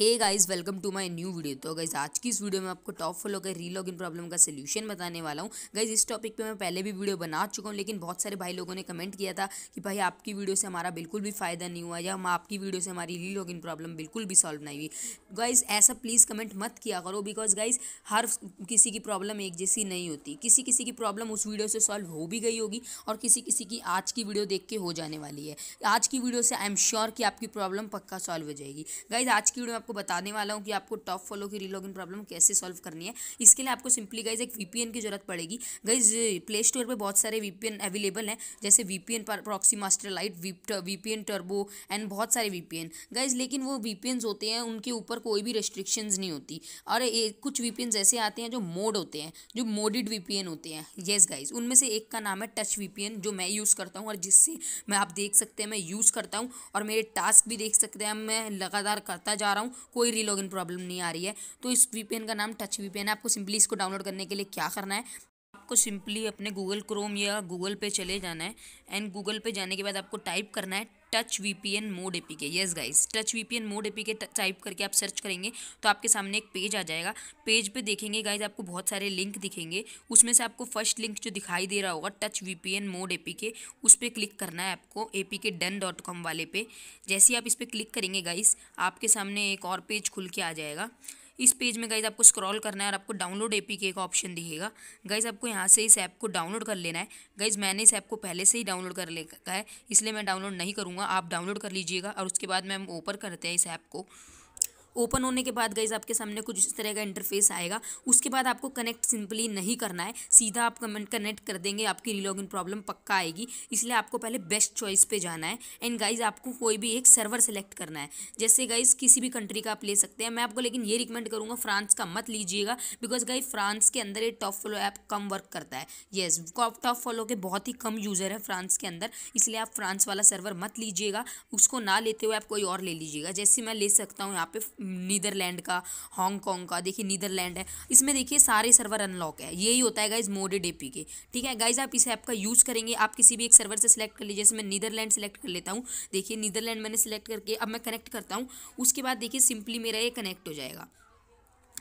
A guys welcome to my new video तो guys आज की इस वीडियो में आपको टॉप फॉलो का री लॉगिन प्रॉब्लम का सोल्यूशन बताने वाला हूँ गाइज़ इस टॉपिक पे मैं पहले भी वीडियो बना चुका हूँ लेकिन बहुत सारे भाई लोगों ने कमेंट किया था कि भाई आपकी वीडियो से हमारा बिल्कुल भी फायदा नहीं हुआ या हम आपकी वीडियो से हमारी री इन प्रॉब्लम बिल्कुल भी सॉल्व नहीं हुई गाइज ऐसा प्लीज़ कमेंट मत किया करो बिकॉज गाइज हर किसी की प्रॉब्लम एक जैसी नहीं होती किसी किसी की प्रॉब्लम उस वीडियो से सॉल्व हो भी गई होगी और किसी किसी की आज की वीडियो देख के हो जाने वाली है आज की वीडियो से आई एम श्योर कि आपकी प्रॉब्लम पक्का सॉल्व हो जाएगी गाइज आज की वीडियो में आपको बताने वाला हूँ कि आपको टॉप फॉलो की इन प्रॉब्लम कैसे सॉल्व करनी है इसके लिए आपको सिंपली गाइज एक वीपीएन की जरूरत पड़ेगी गाइज प्ले स्टोर पर बहुत सारे वीपीएन अवेलेबल हैं जैसे VPN proxy master lite VPN turbo and बहुत सारे वीपीएन गाइज लेकिन वो वीपीएन होते हैं उनके ऊपर कोई भी रेस्ट्रिक्शंस नहीं होती और कुछ वीपीएन ऐसे आते हैं जो मोड होते हैं जो मोडिड वीपीएन होते हैं येस गाइज उनमें से एक का नाम है टच वीपीएन जो मैं यूज़ करता हूँ और जिससे मैं आप देख सकते हैं मैं यूज़ करता हूँ और मेरे टास्क भी देख सकते हैं मैं लगातार करता जा रहा हूँ कोई रीलॉगिन प्रॉब्लम नहीं आ रही है तो इस वीपीएन का नाम टच वीपीएन है आपको सिंपली इसको डाउनलोड करने के लिए क्या करना है आपको सिंपली अपने गूगल क्रोम या गूगल पे चले जाना है एंड गूगल पे जाने के बाद आपको टाइप करना है touch VPN mode APK yes guys touch VPN mode APK type करके आप सर्च करेंगे तो आपके सामने एक पेज आ जाएगा पेज पे देखेंगे गाइस आपको बहुत सारे लिंक दिखेंगे उसमें से आपको फर्स्ट लिंक जो दिखाई दे रहा होगा टच वीपीएन मोड एपीके उस पर क्लिक करना है आपको एपीके डन डॉट कॉम वाले पे जैसे ही आप इस पर क्लिक करेंगे गाइस आपके सामने एक और पेज खुल के आ जाएगा इस पेज में गाइज आपको स्क्रॉल करना है और आपको डाउनलोड के का ऑप्शन दिखेगा गाइज आपको यहाँ से इस ऐप को डाउनलोड कर लेना है गाइज मैंने इस ऐप को पहले से ही डाउनलोड कर लेगा है इसलिए मैं डाउनलोड नहीं करूँगा आप डाउनलोड कर लीजिएगा और उसके बाद मैम ओपन करते हैं इस ऐप को ओपन होने के बाद गाइज आपके सामने कुछ इस तरह का इंटरफेस आएगा उसके बाद आपको कनेक्ट सिंपली नहीं करना है सीधा आप कमेंट कनेक्ट कर देंगे आपकी इन प्रॉब्लम पक्का आएगी इसलिए आपको पहले बेस्ट चॉइस पे जाना है एंड गाइज आपको कोई भी एक सर्वर सेलेक्ट करना है जैसे गाइज किसी भी कंट्री का आप ले सकते हैं मैं आपको लेकिन ये रिकमेंड करूँगा फ्रांस का मत लीजिएगा बिकॉज गाइज फ्रांस के अंदर ये टॉप फॉलो ऐप कम वर्क करता है येस टॉप फॉलो के बहुत ही कम यूज़र है फ्रांस के अंदर इसलिए आप फ्रांस वाला सर्वर मत लीजिएगा उसको ना लेते हुए आप कोई और ले लीजिएगा जैसे मैं ले सकता हूँ यहाँ पे नीदरलैंड का हांगकॉन्ग का देखिए नीदरलैंड है इसमें देखिए सारे सर्वर अनलॉक है यही होता है गाइज मोडेड ए के ठीक है गाइज आप इस ऐप का यूज़ करेंगे आप किसी भी एक सर्वर से सिलेक्ट कर लीजिए जैसे मैं नीदरलैंड सेलेक्ट कर लेता हूँ देखिए नीदरलैंड मैंने सेलेक्ट करके अब मैं कनेक्ट करता हूँ उसके बाद देखिए सिंपली मेरा ये कनेक्ट हो जाएगा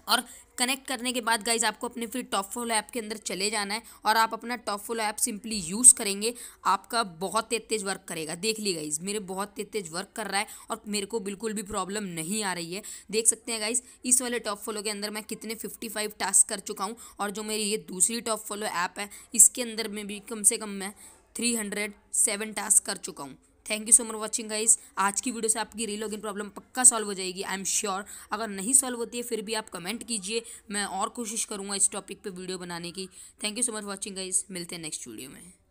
और कनेक्ट करने के बाद गाइज आपको अपने फिर टॉप फोलो ऐप के अंदर चले जाना है और आप अपना top follow app simply use करेंगे आपका बहुत तेज तेज वर्क करेगा देख ली गाइज मेरे बहुत तेज तेज वर्क कर रहा है और मेरे को बिल्कुल भी प्रॉब्लम नहीं आ रही है देख सकते हैं गाइज इस वाले टॉप फोलो के अंदर मैं कितने फिफ्टी फाइव टास्क कर चुका हूँ और जो मेरी ये दूसरी टॉप फोलो ऐप है इसके अंदर में भी कम से कम मैं थ्री हंड्रेड सेवन टास्क कर चुका हूँ thank you so much watching guys आज की वीडियो से आपकी री लॉगिन प्रॉब्लम पक्का सॉल्व हो जाएगी आई एम श्योर अगर नहीं सॉल्व होती है फिर भी आप कमेंट कीजिए मैं और कोशिश करूँगा इस टॉपिक पर वीडियो बनाने की thank you so much watching guys मिलते हैं नेक्स्ट वीडियो में